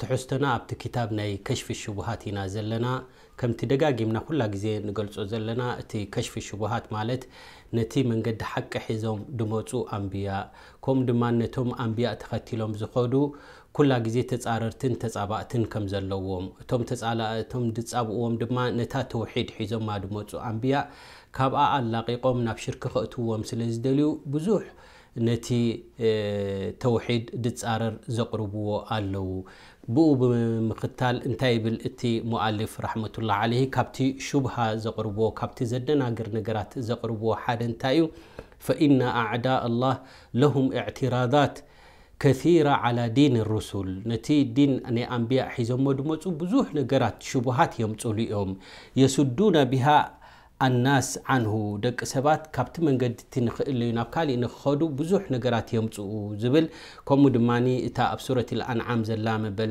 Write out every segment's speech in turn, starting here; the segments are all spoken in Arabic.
ትሕዝቶና ኣብቲ ክታብ ናይ ከሽፊ ሽቡሃት ኢና ዘለና ከምቲ ደጋጊምና ኩላ ግዜ ንገልፆ ዘለና እቲ ከሽፊ ሽቡሃት ማለት ነቲ መንገዲ ሓቂ ሒዞም ድመፁ ኣንብያ ከም ድማ ነቶም ኣንብያ ተከቲሎም ዝከዱ ኩላ ግዜ ተፃረርትን ተፃባእትን ከም ዘለዎም ቶም ድፃብዎም ድማ ነታ ተውሒድ ሒዞማ ድመፁ ኣንብያ ካብኣ ኣላቂቆም ናብ ሽርክ ክእትዎም ስለዝደልዩ ብዙሕ ነቲ ተውሒድ ድፃረር ዘቕርብዎ ኣለዉ ብኡ ብምኽታል እንታይ ይብል እቲ ሙኣልፍ ራሕመትላ ዓለይ ካብቲ ሽብሃ ዘቕርቦ ካብቲ ዘደናግር ነገራት ዘቕርቦ ሓደ እንታይ እዩ ፈኢና ኣዕዳእ ላህ ለሁም እዕትራዳት ከራ ዓላ ዲን ሩሱል ነቲ ዲን ናይ ኣንብያ ሒዞሞ ድመፁ ብዙሕ ነገራት ሽቡሃት የምፅሉ እዮም የስዱና ብሃ الناس عنه دك سبات كابت من قد تنخلي نبكالي نخدو بزوح نقرات يوم تسوء زبل كومو دماني تا أبسورة الأنعام زلام بل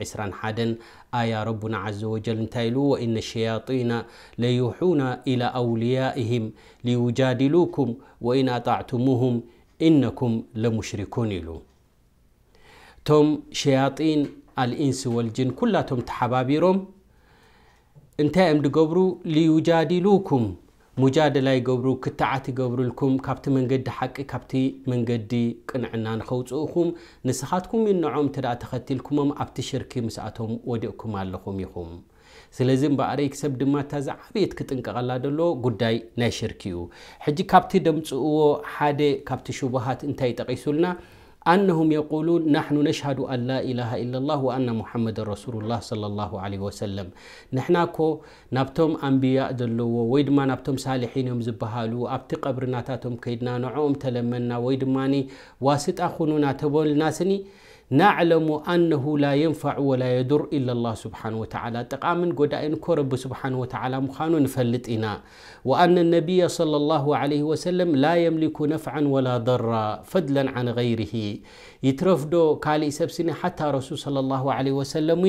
عسران حادن آيا ربنا عز وجل نتايلو وإن الشياطين ليوحون إلى أوليائهم ليجادلوكم وإن أطعتموهم إنكم لمشركون إلو توم شياطين الإنس والجن كلاتهم تحبابيرهم እንታይ ኦምዲገብሩ ልዩጃድሉኩም ሙጃደላ ይገብሩ ክተዓት ይገብሩልኩም ካብቲ መንገዲ ሓቂ ካብቲ መንገዲ ቅንዕና ንኸውፅኡኹም ንስኻትኩም ይንዖም እተ ተኸትልኩሞም ኣብቲ ሽርክ ምስኣቶም ወዲእኩም ኣለኹም ይኹም ስለዚ እምበእረይክ ሰብ ድማ እታዚ ዓብየት ክጥንቀቐላ ደሎዎ ጉዳይ ናይ ሽርክ እዩ ሕጂ ካብቲ ደምፅእዎ ሓደ ካብቲ ሽቡሃት እንታይ ይጠቒሱልና أنهم يقولون نحن نشهد أن لا إله إلا الله وأن محمد رسول الله صلى الله عليه وسلم نحن كو نبتم أنبياء دلو ويدما نبتم صالحين يوم زبهالو أبتي قبرناتاتهم كيدنا نعوم تلمنا ويدماني واسط أخونا تبول ناسني نعلم أنه لا ينفع ولا يدر إلا الله سبحانه وتعالى تقام قد أنك رب سبحانه وتعالى مخان إنا وأن النبي صلى الله عليه وسلم لا يملك نفعا ولا ضرا فضلا عن غيره يترفدو كالي سبسني حتى رسول صلى الله عليه وسلم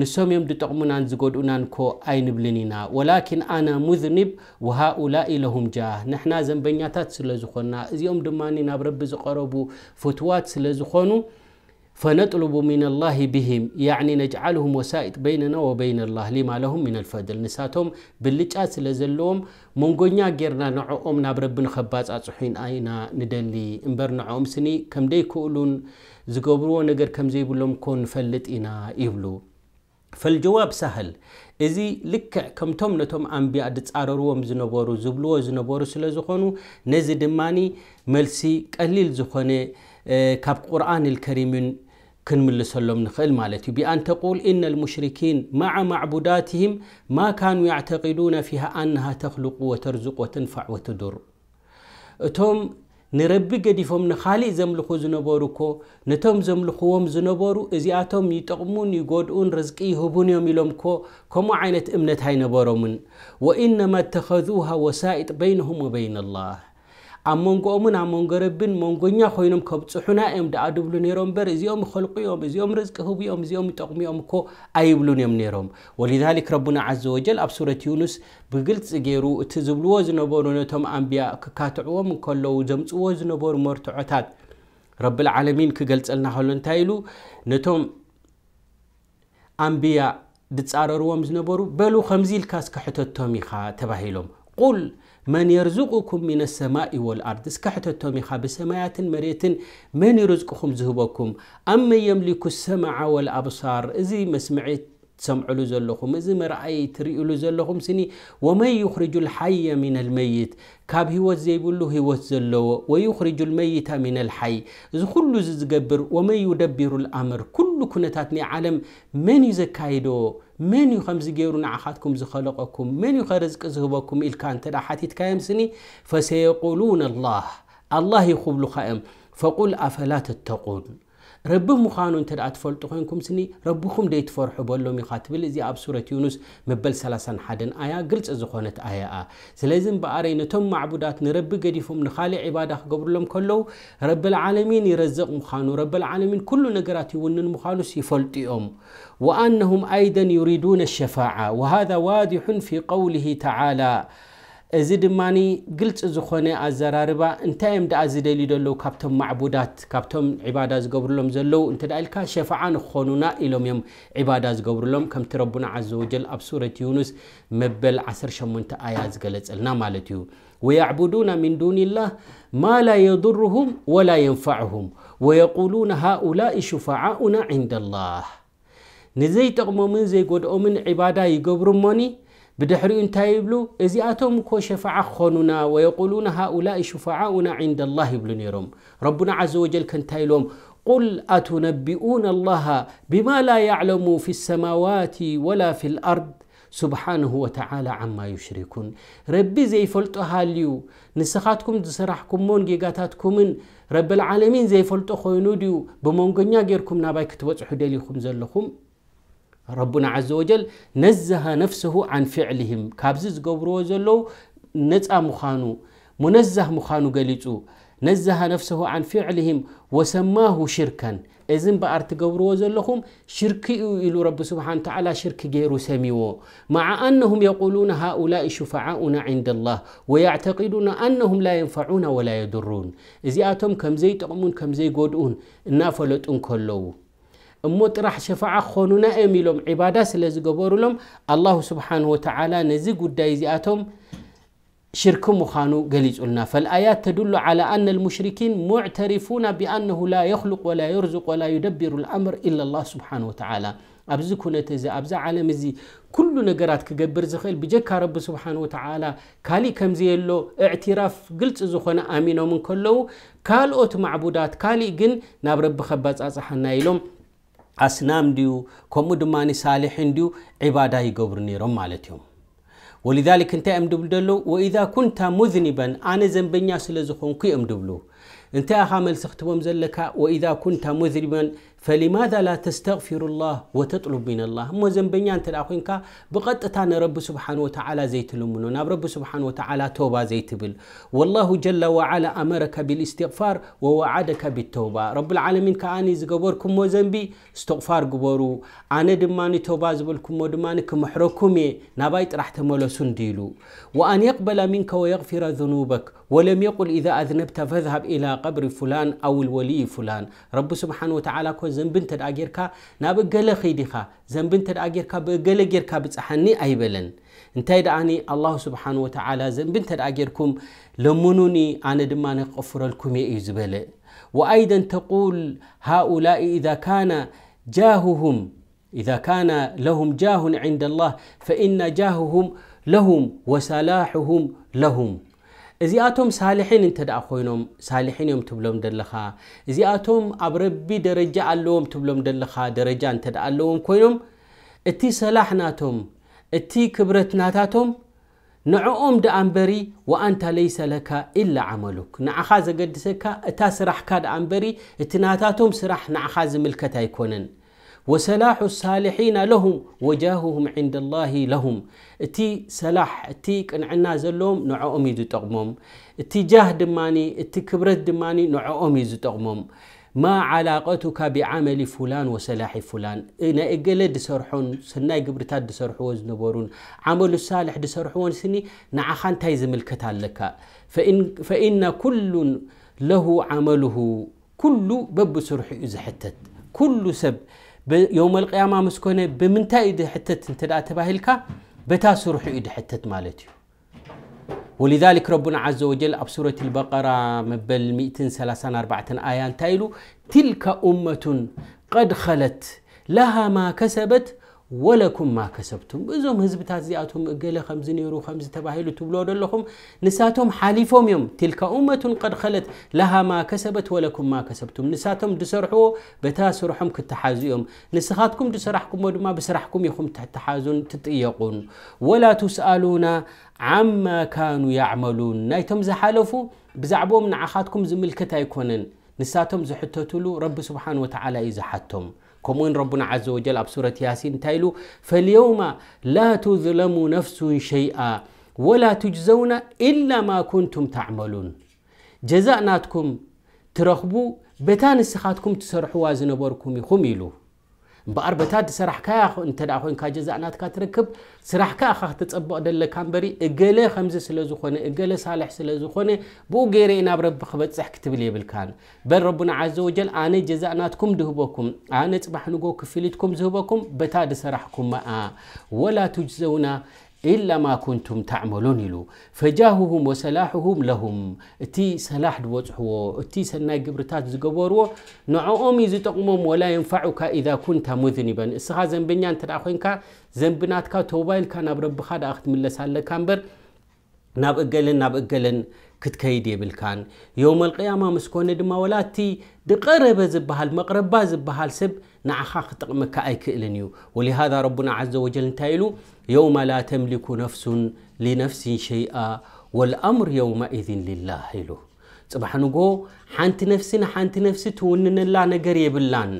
نسوم يمد تقمنا نزقود أنكو أين بلنينا ولكن أنا مذنب وهؤلاء لهم جاه نحن زنبنياتات سلزخونا إذ يوم دماني نبرب زقربو فتوات سلزخونو فنطلب من الله بهم يعني نجعلهم وسائط بيننا وبين الله لما لهم من الفضل نساتهم بلجات لزلوم منغونيا غيرنا نعوم ناب ربن خباص اصحين اينا ندلي انبر نعوم سني كم دي كولون زغبرو نقر كم زي بلوم كون فلت انا يبلو فالجواب سهل እዚ ልክዕ ከምቶም ነቶም ኣንቢያ ድፃረርዎም ዝነበሩ ዝብልዎ ዝነበሩ ስለ ዝኾኑ ነዚ ድማኒ ملسي ቀሊል زخوني كاب قرآن الكريم كنملسلهم نخل مالتي بأن تقول إن المشركين مع معبوداتهم ما كانوا يعتقدون فيها أنها تخلق وترزق وتنفع وتدر توم نربي قديفهم نخالي زملخو زنبوروكو نتوم زملخوهم زنبورو إذا يتقمون يقودون رزقي هبون يوميلومكو كما عينت إمنت هاي نبورو من وإنما اتخذوها وسائط بينهم وبين الله ኣብ መንጎኦምን ኣብ መንጎ ረብን መንጎኛ ኮይኖም ከብፁሑና እዮም ደኣ ድብሉ ነይሮም እምበር እዚኦም ኸልቁኦም እዚኦም ርዝቂ ህቡኦም እዚኦም ጠቕሚኦም እኮ ኣይብሉን እዮም ነይሮም ወሊዛሊክ ረቡና ዓዘወጀል ኣብ ሱረት ዩኑስ ብግልፂ ገይሩ እቲ ዝብልዎ ዝነበሩ ነቶም ኣንብያ ክካትዕዎም እከለዉ ዘምፅዎ ዝነበሩ መርትዖታት ረብልዓለሚን ክገልፀልና ከሎ እንታይ ኢሉ ነቶም ኣንብያ ድፃረርዎም ዝነበሩ በሉ ከምዚ ኢልካ ዝከሕተቶም ኢኻ ተባሂሎም ል من يرزقكم من السماء والأرض اسكحت التوميخة بسمايات مريت من يرزقكم زهبكم أما يملك السماء والأبصار إذي مسمعي تسمعوا زلهم إذي مرأي تريئوا زلهم سني ومن يخرج الحي من الميت كاب هو زي بلو هو زلو ويخرج الميت من الحي إذ كل زي ومن يدبر الأمر كل كنتاتني عالم من يزكايدو من يو خمس عخاتكم زخلقكم من يو زهبكم إل كان ترى حتيت كايم سني فسيقولون الله الله يخبل خائم فقل أفلا تتقون ربه مخانو انت اتفول تخوينكم سني ربكم ديت فرح بولو مخاتب لزي اب سورة يونس مبل سلاسان حدن آيا قلت ازخونت آيا آ سلازم بقاري نتم معبودات نرب قديفهم نخالي عبادة قبر لهم كلو رب العالمين يرزق مخانو رب العالمين كل نقرات يونن مخانو سيفولتي يوم وانهم ايضا يريدون الشفاعة وهذا واضح في قوله تعالى እዚ ድማኒ ግልፂ ዝኾነ ኣዘራርባ እንታይ እዮም ደኣ ዝደልዩ ዘሎዉ ካብቶም ማዕቡዳት ካብቶም ዕባዳ ዝገብርሎም ዘለው እንተዳ ኢልካ ሸፍዓ ንክኾኑና ኢሎም እዮም ዕባዳ ዝገብርሎም ከምቲ ረብና ዘ ወጀል ኣብ ሱረት ዩንስ መበል 18 ኣያት ዝገለጸልና ማለት እዩ ወየዕቡድና ምን ዱንላህ ማላ የضሩሁም ወላ የንፋዕሁም ወየቁሉና ሃኡላ ሽፋዓኡና ንዳላህ ንዘይጠቕሞምን ዘይጎድኦምን ዕባዳ ይገብሩ ሞኒ بدحر انتاي يبلو ازياتهم كو شفاعة خونونا ويقولون هؤلاء شفعاؤنا عند الله يبلو نيروم ربنا عز وجل كان تايلوم قل أتنبئون الله بما لا يعلم في السماوات ولا في الأرض سبحانه وتعالى عما يشركون ربي زي فلتو هاليو نسخاتكم دسرحكم مون جيغاتاتكم رب العالمين زي فلتو خوينوديو بمونغنيا غيركم نابايك توجحو ديليكم زلكم ربنا عز وجل نزه نفسه عن فعلهم كابزز قبر وزلو نتا مخانو منزه مخانو قليتو نزه نفسه عن فعلهم وسماه شركا إذن بأرت قبر وزلهم شركوا إلى رب سبحانه وتعالى شرك غير سميو مع أنهم يقولون هؤلاء شفعاؤنا عند الله ويعتقدون أنهم لا ينفعون ولا يضرون إذن أتم كم زي تقمون كم زي قدون نافلتون كلو موت راح شفاعة خونونا أميلهم عبادة سلز قبورلهم الله سبحانه وتعالى نزق الدايزياتهم شركم مخانو قليز قلنا فالآيات تدل على أن المشركين معترفون بأنه لا يخلق ولا يرزق ولا يدبر الأمر إلا الله سبحانه وتعالى أبز كونتزي أبز عالم زي كل نقرات كقبر زخيل بجكا رب سبحانه وتعالى كالي كم زي اللو اعتراف قلت زخونا آمينو من كلو كالوت معبودات كالي قن نابرب خباز أصحان نايلوم ኣስናም ድዩ ከምኡ ድማ ሳልሒን ድዩ ዕባዳ ይገብሩ ነይሮም ማለት እዮም ወልዛሊክ እንታይ እዮም ድብሉ ደሎ ወኢዛ ኩንታ ሙዝኒበን ኣነ ዘንበኛ ስለ ዝኾንኩ እዮም ድብሉ እንታይ ኢኻ መልሲ ክትቦም ዘለካ ወኢዛ ኩንታ ሙዝኒበን فلماذا لا تستغفر الله وتطلب من الله مو زنبنيا انت الاخوين كا بقطتا رب سبحانه وتعالى زيت لمنو ناب رب سبحانه وتعالى توبه زيت بل والله جل وعلا امرك بالاستغفار ووعدك بالتوبه رب العالمين كاني زغبركم مو زنبي استغفار غبرو انا دماني توبه زبلكم دماني كمحركم ناباي طرح تملسون ديلو وان يقبل منك ويغفر ذنوبك ولم يقل اذا اذنبت فاذهب الى قبر فلان او الولي فلان رب سبحانه وتعالى كو ኮ ዘንቢ እንተ ጌርካ ናብ እገለ ኸይዲኻ ዘንቢ እንተ ጌርካ ብእገለ ጌርካ ብፅሓኒ ኣይበለን እንታይ ደኣኒ ኣላሁ ስብሓን ወተዓላ ዘንቢ እንተ ጌርኩም ለምኑኒ ኣነ ድማ ነክቐፍረልኩም እየ እዩ ዝበለ ወኣይደን ተቁል ሃؤላء ኢዛ ካነ ጃሁሁም إذا كان لهم جاه عند الله فإن جاههم لهم وسلاحهم لهم እዚኣቶም ሳሊሒን እንተ ደኣ ኮይኖም ሳሊሒን እዮም ትብሎም ደለኻ እዚኣቶም ኣብ ረቢ ደረጃ ኣለዎም ትብሎም ደለካ ደረጃ እንተ ደ ኣለዎም ኮይኖም እቲ ሰላሕ ናቶም እቲ ክብረት ናታቶም ንዕኦም ደኣ እንበሪ ወኣንታ ለይሰ ለካ ኢላ ዓመሉክ ንዓኻ ዘገድሰካ እታ ስራሕካ ደኣ እንበሪ እቲ ናታቶም ስራሕ ንዕኻ ዝምልከት ኣይኮነን وسلاح الصالحين لهم وجاههم عند الله لهم تي سلاح اتي قنعنا زلهم نعوم يزتقمهم تي جاه دماني تي كبرت دماني نعوم يزتقمهم ما علاقتك بعمل فلان وسلاح فلان انا اقل دسرحون سنا قبرتات دسرحو زنبورون عمل الصالح دسرحون سني نعخان تايزم الكتال لك فإن, فإن كل له عمله كل بب سرح إزحتت كل سب يوم القيامة مسكونة بمنتاي إذا حتت أنت تباهلك بتاس سرحو إذا حتت مالتي ولذلك ربنا عز وجل أب سورة البقرة مبل أربعة آية تايلو تلك أمة قد خلت لها ما كسبت ولكم ما كسبتم بزوم حزب تازياتهم قال خمس نيرو خمس تباهيلو تبلو لهم نساتهم حليفهم يوم تلك أمة قد خلت لها ما كسبت ولكم ما كسبتم نساتهم دسرحو بتاسرحهم كتحازيهم يوم نسخاتكم دسرحكم ودما بسرحكم يخم تحازون تتيقون ولا تسألون عما كانوا يعملون نايتم زحالفو بزعبوم نعخاتكم زملكتا يكونن نساتهم زحتتلو رب سبحانه وتعالى إذا حتم كمون ربنا عز وجل أب ياسين تايلو فاليوم لا تظلم نفس شيئا ولا تجزون إلا ما كنتم تعملون جزاء ناتكم بتان السخاتكم تسرحوا وازنبركم يخميلو بأربتات سرحكا أنت دا خوين كاجزا أنا تكاتركب سرحكا أخا تتصبق دل كامبري إقالي خمزة سلازو خوني إقالي صالح سلازو خوني بو غيري إنا برب خبت صح كتب لي بالكان بل ربنا عز وجل أنا جزا أنا تكم دهبكم أنا تصبح نقو كفلتكم زهبكم بتاد سرحكم ما ولا تجزونا إلا ما كنتم تعملون إلو فجاههم وسلاحهم لهم تي سلاح دوتحو تي سناي جبرتات زقبورو نعومي زتقمم ولا ينفعك إذا كنت مذنبا إسخا زنبنيا انت داخوينكا زنبناتك توبايلك كان ربخا خاد أخت من لسالك أمبر ناب أقلن ناب أقلن ክትከይድ የብልካን የውመ ልቅያማ ምስ ኮነ ድማ ወላቲ دقرب زبها المقرب ዝበሃል السب نعخا خطقمك أيكئلن يو ولهذا ربنا عز وجل انتايلو يوم لا تملك نفس لنفس شيئا والأمر يومئذ لله إلو صباح نقو حانت نفسنا حانت نفسي توننا لا نقر يبلان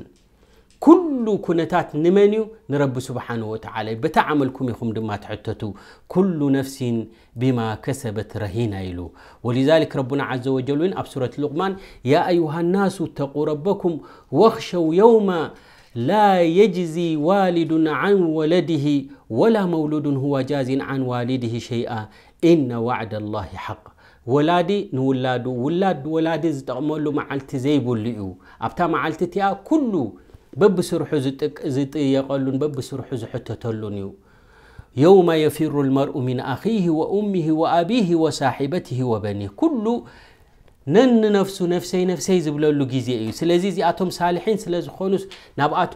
كل كنتات نمانيو نرب سبحانه وتعالى بتعملكم يخم دما تحتتو كل نفس بما كسبت رهينة إلو ولذلك ربنا عز وجل أب سورة لقمان يا أيها الناس اتقوا ربكم واخشوا يوما لا يجزي والد عن ولده ولا مولود هو جاز عن والده شيئا إن وعد الله حق ولادي نولادو ولاد ولادي زتقملو معلت زيبلئو أبتا معالت تيا كله بب سرح يقولون بب سرح زحتتلون يوم يفر المرء من أخيه وأمه وأبيه وصاحبته وبنيه كله ነንነፍሱ ነፍሰይ ነፍሰይ ዝብለሉ ግዜ እዩ ስለዚ እዚኣቶም ሳልሒን ስለ ዝኾኑስ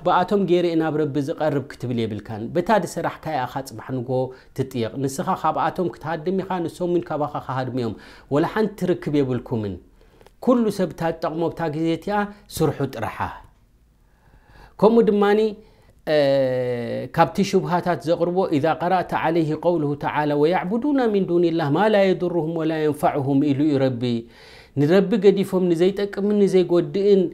ብኣቶም ገይረአ ናብ ረቢ ዝቐርብ ክትብል የብልካን በታ ድስራሕካ ኢኻ ፅባሕ ንጎ ትጥየቕ ንስኻ ካብኣቶም ክትሃድም ኢኻ ንሶም ውን ካባኻ ካሃድሚኦም ወላ ሓንቲ ትርክብ የብልኩምን ኩሉ ሰብ እታ ዝጠቕሞ ብታ ግዜ እቲኣ ስርሑ ጥራሓ ከምኡ ድማኒ ካብቲ ሽብሃታት ዘቕርቦ ኢዛ ቀረእተ ዓለይህ ቀውልሁ ተዓላ ወያዕቡዱና ምን ዱን ላህ ማ ላ የድርሁም ወላ የንፋዕሁም ኢሉ እዩ ረቢ نرب قديفهم نزيتك من نزي قدئن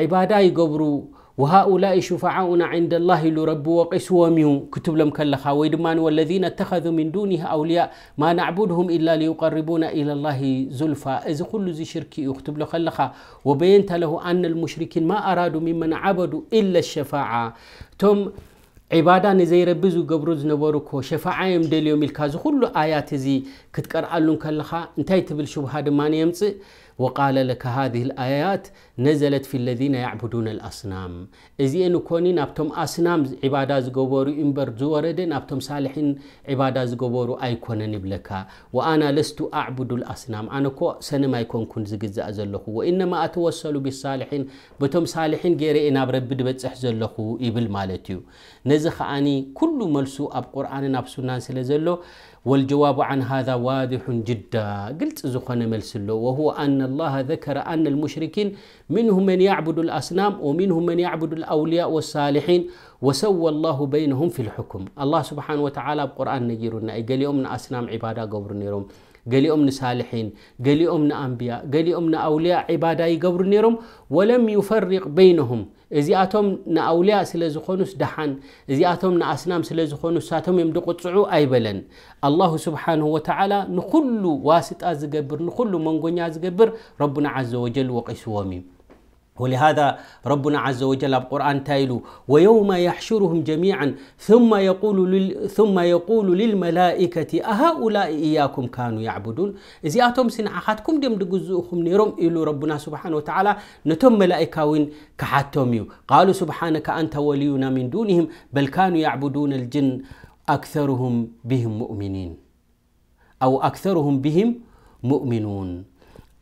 عبادة يقبرو وهؤلاء شفعاؤنا عند الله لرب وقسوهم كتب لهم كلا خاويدمان والذين اتخذوا من دونه أولياء ما نعبدهم إلا ليقربونا إلى الله زلفا إذ كل ذي شرك يكتب له خلخا وبينت له أن المشركين ما أرادوا ممن عبدوا إلا الشفاعة ثم ዒባዳ ንዘይረቢ ዝገብሩ ዝነበሩ ኮ ሸፋዓዮም ደልዮም ኢልካ ዝኩሉ ኣያት እዚ ክትቀርኣሉን ከለኻ እንታይ ትብል ሽብሃ ድማ የምፅእ ወቃለ ለከ ሃذه الኣያት ነዘለት ፊ ለذነ ያዕቡዱነ الኣስናም እዚአን ኮኒ ናብቶም ኣስናም ዒባዳ ዝገበሩ እምበር ዝወረደ ናብቶም ሳልሒን ዒባዳ ዝገበሩ ኣይኮነን ይብለካ ወኣና ለስቱ ኣዕቡዱ الኣስናም ኣነ ኮ ሰንም ኣይኮንኩን ዝግዛእ ዘለኹ ወኢነማ ኣተወሰሉ ብሳልሒን በቶም ሳልሒን ገይረአ ናብ ረቢ ድበፅሕ ዘለኹ ይብል ማለት እዩ نزي خاني كل ملسو اب قران ناب سنان سلازلو والجواب عن هذا واضح جدا قلت زخان ملسلو له وهو ان الله ذكر ان المشركين منهم من يعبد الاصنام ومنهم من يعبد الاولياء والصالحين وسوى الله بينهم في الحكم الله سبحانه وتعالى بقران نجيرنا قال يوم اصنام عباده قبر نيرهم قال ንሳልሒን ገሊኦም قال ገሊኦም نأولياء عبادة ይገብሩ نيروم ولم يفرق بينهم እዚኣቶም ንኣውልያ ስለ ዝኾኑስ ደሓን እዚኣቶም ንኣስናም ስለ ዝኾኑ ሳቶም እዮም ድቕፅዑ ኣይበለን ኣላሁ ስብሓንሁ ወተዓላ ንኩሉ ዋስጣ ዝገብር ንኩሉ መንጎኛ ዝገብር ረቡና ዓዘ ወጀል ወቂስዎም እዩ ولهذا ربنا عز وجل القرآن تايلو ويوم يحشرهم جميعا ثم يقول لل... ثم يقول للملائكة أهؤلاء إياكم كانوا يعبدون إذا أتم سنعاتكم دم دجزؤكم نيرم إلو ربنا سبحانه وتعالى نتم ملائكة كحتهم قالوا سبحانك أنت ولينا من دونهم بل كانوا يعبدون الجن أكثرهم بهم مؤمنين أو أكثرهم بهم مؤمنون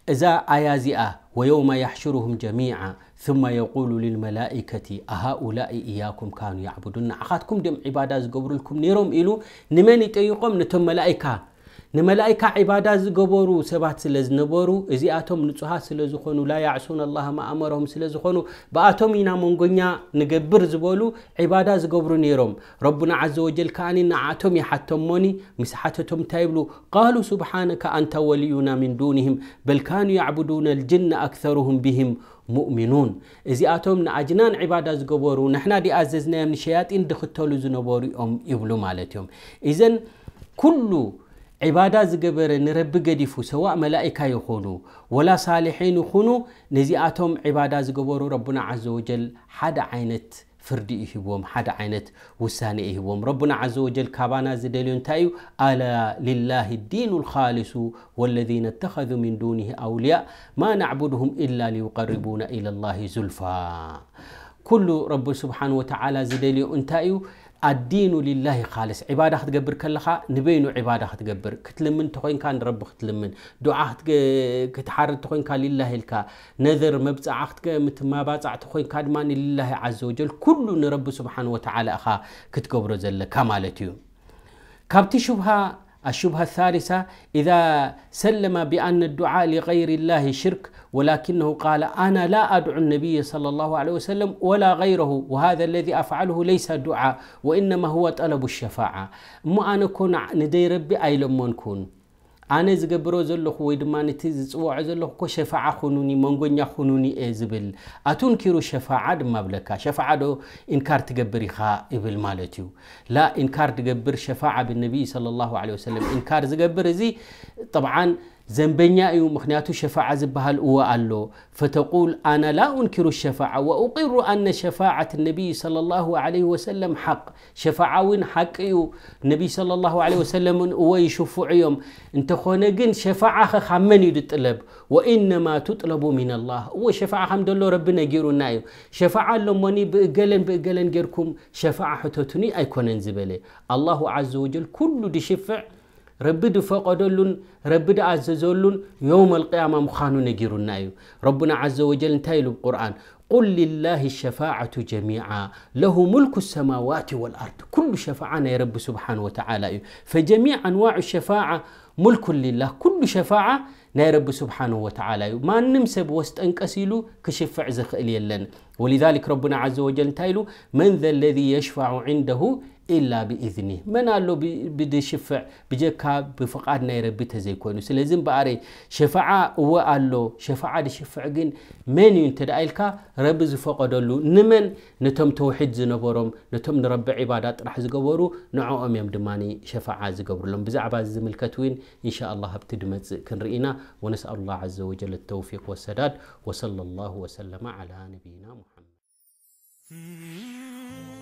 إذا آيازئة ويوم يحشرهم جميعا ثم يقول للملائكة أهؤلاء إياكم كانوا يعبدون أخاتكم دم عبادة زقبر لكم نيروم إلو نمني يتيقم نتم ملائكة ንመላእካ ዕባዳ ዝገበሩ ሰባት ስለ ዝነበሩ እዚኣቶም ንፁሃት ስለ ዝኾኑ ላ ያዕሱን ኣላሃ ማኣመሮም ስለ ዝኾኑ ብኣቶም ኢና መንጎኛ ንገብር ዝበሉ ዕባዳ ዝገብሩ ነይሮም ረና ዘ ወጀል ከዓኒ ንዓቶም ይሓቶሞኒ ምስ ሓተቶም እንታይ ይብሉ ቃሉ ስብሓነካ ኣንታ ወልዩና ምን ዱንሂም በልካኑ ያዕቡዱን ልጅነ ኣክርም ብሂም ሙእሚኑን እዚኣቶም ንኣጅናን ዕባዳ ዝገበሩ ንሕና ዲ ኣዘዝናዮም ንሸያጢን ድክተሉ ዝነበሩ ዮም ይብሉ ማለት እዮም እዘን ሉ عبادة زجبر نرب جديفو سواء ملائكة يخونو ولا صالحين يخونو نزي عبادة زجبرو ربنا عز وجل حد عينت فردي إيهوام حد عينت وساني إيهوام ربنا عز وجل كابانا زدليون تايو ألا لله الدين الخالص والذين اتخذوا من دونه أولياء ما نعبدهم إلا ليقربونا إلى الله زلفا كل رب سبحانه وتعالى زدليون تايو الدين لله خالص عبادة تقبر كلها نبينو عبادة ختقبر كتلمن تخوين كان رب ختلمن دعاء كتحرر تخوين كان لله الكا نذر مبزع متما متمابات تخوين كان مان لله عز وجل كل نرب سبحانه وتعالى أخا كتقبر زل كمالتيو كابتشوفها الشبهة الثالثة إذا سلم بأن الدعاء لغير الله شرك ولكنه قال أنا لا أدعو النبي صلى الله عليه وسلم ولا غيره وهذا الذي أفعله ليس دعاء وإنما هو طلب الشفاعة ما أنا كون ندير ربي أي لمن كون ኣነ ዝገብሮ ዘለኹ ወይ ድማ ነቲ ዝፅውዖ ዘለኹ ኮ ሸፋዓ ኹኑኒ መንጎኛ ኹኑኒ እየ ዝብል ኣቱንኪሩ ሸፋዓ ድማ ብለካ ሸፋዓ ዶ ኢንካር ትገብር ኢኻ ይብል ማለት እዩ ላ ኢንካር ትገብር ሸፋዓ ብነቢይ صለ ላሁ ለ ወሰለም ኢንካር ዝገብር እዚ ጠብዓን زنبنيا أيو مخنياتو شفاعة زبها الأوى ألو فتقول أنا لا أنكر الشفاعة وأقر أن شفاعة النبي صلى الله عليه وسلم حق شفاعة حق أيو النبي صلى الله عليه وسلم أوى يشوف يوم انت خونقن شفاعة خمن يتطلب وإنما تطلب من الله هو شفاعة حمد الله ربنا جيرو نايو شفاعة لموني بقلن بقلن جيركم شفاعة حتوتني أيكون انزبالي الله عز وجل كل دي شفع رب دو فقدلون رب دو عززولون يوم القيامة مخانو نجير نايو ربنا عز وجل انتايلو بقرآن قل لله الشفاعة جميعا له ملك السماوات والأرض كل شفاعة يا رب سبحانه وتعالى فجميع أنواع الشفاعة ملك لله كل شفاعة يا رب سبحانه وتعالى ما نمسب وسط أنكسيلو كشفع زخ إليلن ولذلك ربنا عز وجل تايلو من ذا الذي يشفع عنده إلا بإذنه من قالوا بدي شفع بجيك بفقادنا ربي تزيكونه سلزم بقاري شفعاء هو قالوا شفاعة دي شفع جن من ينتدى إلك رب زفقد له نمن نتم توحيد زنبورم نتم نرب عبادات راح زقورو نعوم يم دماني شفعاء زقور لهم بزعبا زملكتوين إن شاء الله بتدمت كنرئينا ونسأل الله عز وجل التوفيق والسداد وصلى الله وسلم على نبينا محمد hmm.